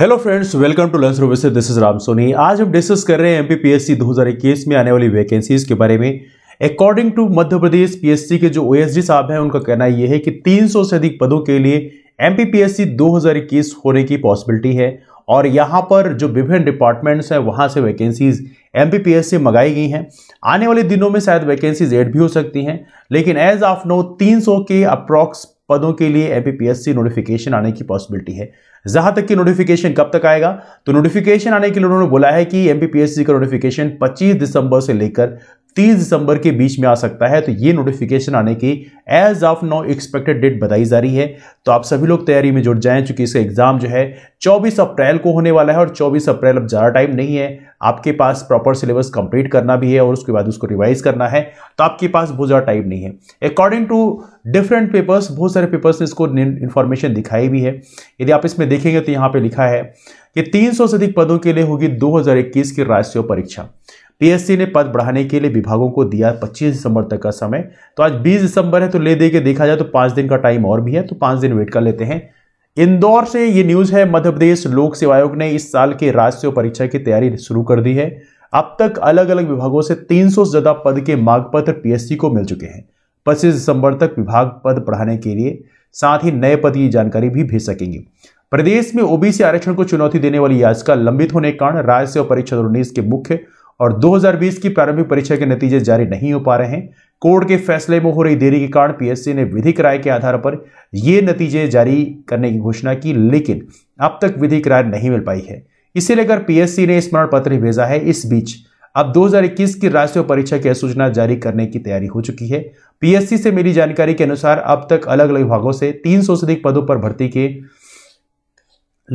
hello friends welcome to लंच रोबे this is Ram Soni आज हम डिस्कस कर रहे हैं एमपीपीएससी 2021 में आने वाली वैकेंसीज के बारे में according to Madhya Pradesh PSC के जो ओएसडी साहब हैं उनका कहना यह है कि 300 से अधिक पदों के लिए एमपीपीएससी 2021 होने की पॉसिबिलिटी है और यहाँ पर जो विभिन्न डिपार्टमेंट्स हैं वहाँ से वैकेंसीज एम से मंगाई गई हैं आने वाले दिनों में शायद वैकेंसीज एड भी हो सकती हैं लेकिन एज ऑफ नो 300 के अप्रॉक्स पदों के लिए एम नोटिफिकेशन आने की पॉसिबिलिटी है जहां तक कि नोटिफिकेशन कब तक आएगा तो नोटिफिकेशन आने के लिए उन्होंने बोला है कि एमपीपीएससी का नोटिफिकेशन 25 दिसंबर से लेकर 30 दिसंबर के बीच में आ सकता है तो ये नोटिफिकेशन आने की as of now expected date बताई जा रही है तो आप सभी लोग तैयारी में जुट जाएं चूंकि इसका एग्जाम जो है 24 अप्रैल को होने वाला है और 24 अप्रैल अब ज़्यादा टाइम नहीं है आपके पास प्रॉपर सिलेबस कंप्लीट करना भी है और उसके बाद उसको रिवाइज करना है तो आपके पास बहुत ज़्यादा टाइम नहीं है अकॉर्डिंग टू डिफरेंट पेपर्स बहुत सारे पेपर्स ने इसको इन्फॉर्मेशन दिखाई भी है यदि आप इसमें देखेंगे तो यहाँ पे लिखा है कि तीन से अधिक पदों के लिए होगी दो की राष्ट्रीय परीक्षा पीएससी ने पद बढ़ाने के लिए विभागों को दिया 25 दिसंबर तक का समय तो आज 20 दिसंबर है तो ले दे के देखा जाए तो पाँच दिन का टाइम और भी है तो पाँच दिन वेट कर लेते हैं इंदौर से ये न्यूज़ है मध्य प्रदेश लोक सेवा आयोग ने इस साल के राष्ट्रीय परीक्षा की तैयारी शुरू कर दी है अब तक अलग अलग विभागों से 300 से ज़्यादा पद के मांग पत्र पीएससी को मिल चुके हैं पच्चीस दिसंबर तक विभाग पद बढ़ाने के लिए साथ ही नए पद की जानकारी भी भेज सकेंगे प्रदेश में ओबीसी आरक्षण को चुनौती देने वाली याचिका लंबित होने के कारण राज्य सेवा परीक्षा दो के मुख्य और 2020 की प्रारंभिक परीक्षा के नतीजे जारी नहीं हो पा रहे हैं कोर्ट के फैसले में हो रही देरी के कारण पीएससी ने विधिक राय के आधार पर ये नतीजे जारी करने की घोषणा की लेकिन अब तक विधिक राय नहीं मिल पाई है इसे लेकर पीएससी ने स्मरण पत्र भेजा है इस बीच अब 2021 की राष्ट्रीय परीक्षा की अधिसूचना जारी करने की तैयारी हो चुकी है पीएससी से मिली जानकारी के अनुसार अब तक अलग अलग विभागों से 300 से अधिक पदों पर भर्ती के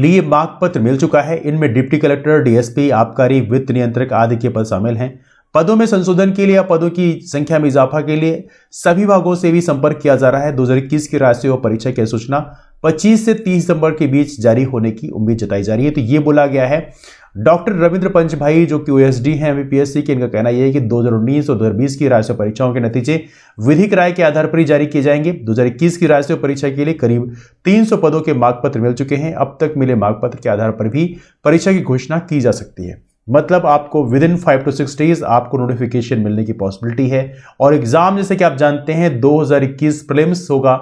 लिए मांग पत्र मिल चुका है इनमें डिप्टी कलेक्टर डीएसपी आबकारी वित्त नियंत्रक आदि के पद शामिल हैं पदों में संशोधन के लिए या पदों की संख्या में इजाफा के लिए सभी भागों से भी संपर्क किया जा रहा है दो की राष्ट्रीय परीक्षा की सूचना 25 से 30 दिसंबर के बीच जारी होने की उम्मीद जताई जा रही है तो ये बोला गया है डॉक्टर रविंद्र पंच भाई जो कि ओएसडी हैं एमपीएससी के इनका कहना यह है कि 2019 और 2020 की राष्ट्रीय परीक्षाओं के नतीजे विधिक राय के आधार पर ही जारी किए जाएंगे 2021 की राष्ट्रीय परीक्षा के लिए करीब 300 पदों के मार्गपत्र मिल चुके हैं अब तक मिले मार्गपत्र के आधार पर भी परीक्षा की घोषणा की जा सकती है मतलब आपको within five to six days आपको नोटिफिकेशन मिलने की पॉसिबिलिटी है और एग्जाम जैसे कि आप जानते हैं 2021 प्रीलिम्स होगा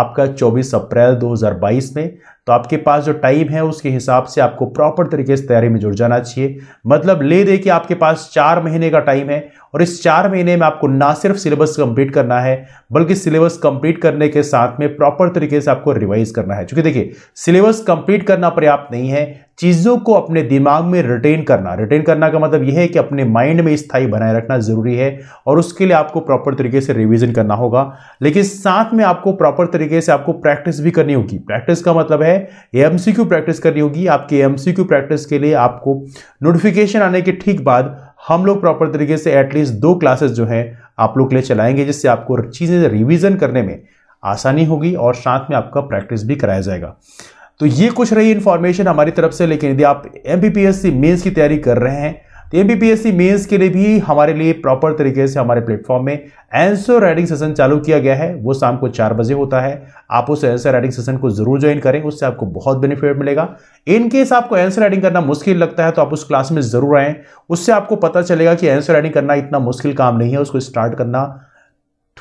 आपका 24 अप्रैल 2022 में तो आपके पास जो टाइम है उसके हिसाब से आपको प्रॉपर तरीके से तैयारी में जुड़ जाना चाहिए मतलब ले दे कि आपके पास चार महीने का टाइम है और इस चार महीने में आपको ना सिर्फ सिलेबस कंप्लीट करना है बल्कि सिलेबस कंप्लीट करने के साथ में प्रॉपर तरीके से आपको रिवाइज करना है क्योंकि देखिए सिलेबस कंप्लीट करना पर्याप्त नहीं है चीज़ों को अपने दिमाग में रिटेन करना रिटेन करना का मतलब यह है कि अपने माइंड में स्थायी बनाए रखना जरूरी है और उसके लिए आपको प्रॉपर तरीके से रिविजन करना होगा लेकिन साथ में आपको प्रॉपर तरीके से आपको प्रैक्टिस भी करनी होगी प्रैक्टिस का मतलब है है एम प्रैक्टिस करनी होगी आपके एम प्रैक्टिस के लिए आपको नोटिफिकेशन आने के ठीक बाद हम लोग प्रॉपर तरीके से एटलीस्ट दो क्लासेस जो हैं आप लोग के लिए चलाएंगे जिससे आपको चीज़ें रिविज़न करने में आसानी होगी और साथ में आपका प्रैक्टिस भी कराया जाएगा तो ये कुछ रही इन्फॉर्मेशन हमारी तरफ से लेकिन यदि आप M P P S C mains की तैयारी कर रहे हैं तो ये मेंस के लिए भी हमारे लिए प्रॉपर तरीके से हमारे प्लेटफॉर्म में एंसर राइटिंग सेशन चालू किया गया है वो शाम को चार बजे होता है आप उस एंसर राइटिंग सेशन को जरूर ज्वाइन करें उससे आपको बहुत बेनिफिट मिलेगा इन केस आपको एंसर राइटिंग करना मुश्किल लगता है तो आप उस क्लास में जरूर आएँ उससे आपको पता चलेगा कि एंसर राइटिंग करना इतना मुश्किल काम नहीं है उसको स्टार्ट करना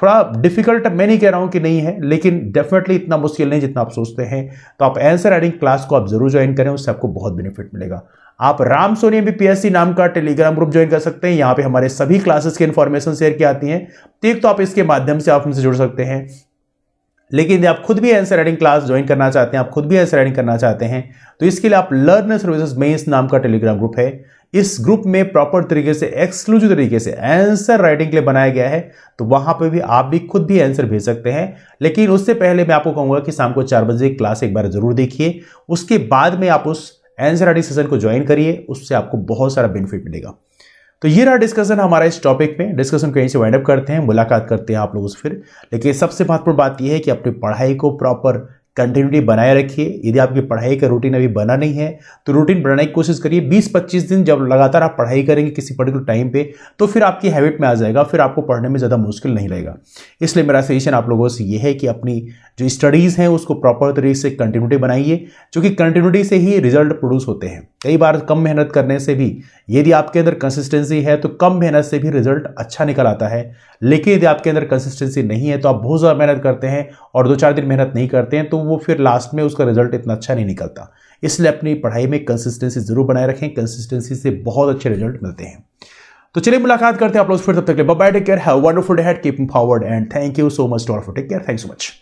थोड़ा डिफिकल्ट मैं नहीं कह रहा हूँ कि नहीं है लेकिन डेफिनेटली इतना मुश्किल नहीं जितना आप सोचते हैं तो आप एंसर राइटिंग क्लास को आप जरूर ज्वाइन करें उससे आपको बहुत बेनिफिट मिलेगा आप राम सोनियम बीपीएससी नाम का टेलीग्राम ग्रुप ज्वाइन कर सकते हैं यहाँ पे हमारे सभी क्लासेस की इन्फॉर्मेशन शेयर की आती है तो एक तो आप इसके माध्यम से आप हमसे जुड़ सकते हैं लेकिन यदि आप खुद भी आंसर राइटिंग क्लास ज्वाइन करना चाहते हैं आप खुद भी आंसर राइटिंग करना चाहते हैं तो इसके लिए आप लर्न सर्विसेज मेन्स नाम का टेलीग्राम ग्रुप है इस ग्रुप में प्रॉपर तरीके से एक्सक्लूसिव तरीके से आंसर राइटिंग के लिए बनाया गया है तो वहां पे भी आप भी खुद भी आंसर भेज सकते हैं लेकिन उससे पहले मैं आपको कहूंगा कि शाम को चार बजे क्लास एक बार जरूर देखिए उसके बाद में आप उस एंसर आर डिस्कशन को ज्वाइन करिए उससे आपको बहुत सारा बेनिफिट मिलेगा तो ये रहा डिस्कशन हमारा इस टॉपिक पे डिस्कशन को यहीं से वाइंड अप करते हैं मुलाकात करते हैं आप लोगों से फिर लेकिन सबसे महत्वपूर्ण बात यह है कि अपनी पढ़ाई को प्रॉपर कंटिन्यूटी बनाए रखिए यदि आपकी पढ़ाई का रूटीन अभी बना नहीं है तो रूटीन बनाने की कोशिश करिए 20-25 दिन जब लगातार आप पढ़ाई करेंगे किसी पर्टिकुलर टाइम पे तो फिर आपकी हैबिट में आ जाएगा फिर आपको पढ़ने में ज़्यादा मुश्किल नहीं रहेगा इसलिए मेरा सजेशन आप लोगों से ये है कि अपनी जो स्टडीज़ हैं उसको प्रॉपर तरीके से कंटिन्यूटी बनाइए चूँकि कंटिन्यूटी से ही रिजल्ट प्रोड्यूस होते हैं कई बार कम मेहनत करने से भी यदि आपके अंदर कंसिस्टेंसी है तो कम मेहनत से भी रिजल्ट अच्छा निकल आता है लेकिन यदि आपके अंदर कंसिस्टेंसी नहीं है तो आप बहुत ज़्यादा मेहनत करते हैं और दो चार दिन मेहनत नहीं करते हैं तो वो फिर लास्ट में उसका रिजल्ट इतना अच्छा नहीं निकलता इसलिए अपनी पढ़ाई में कंसिस्टेंसी ज़रूर बनाए रखें कंसिस्टेंसी से बहुत अच्छे रिजल्ट मिलते हैं तो चलिए मुलाकात करते हैं आप लोग फिर तब तक bye take care have wonderful day had keep forward and thank you so much to for take care thank so much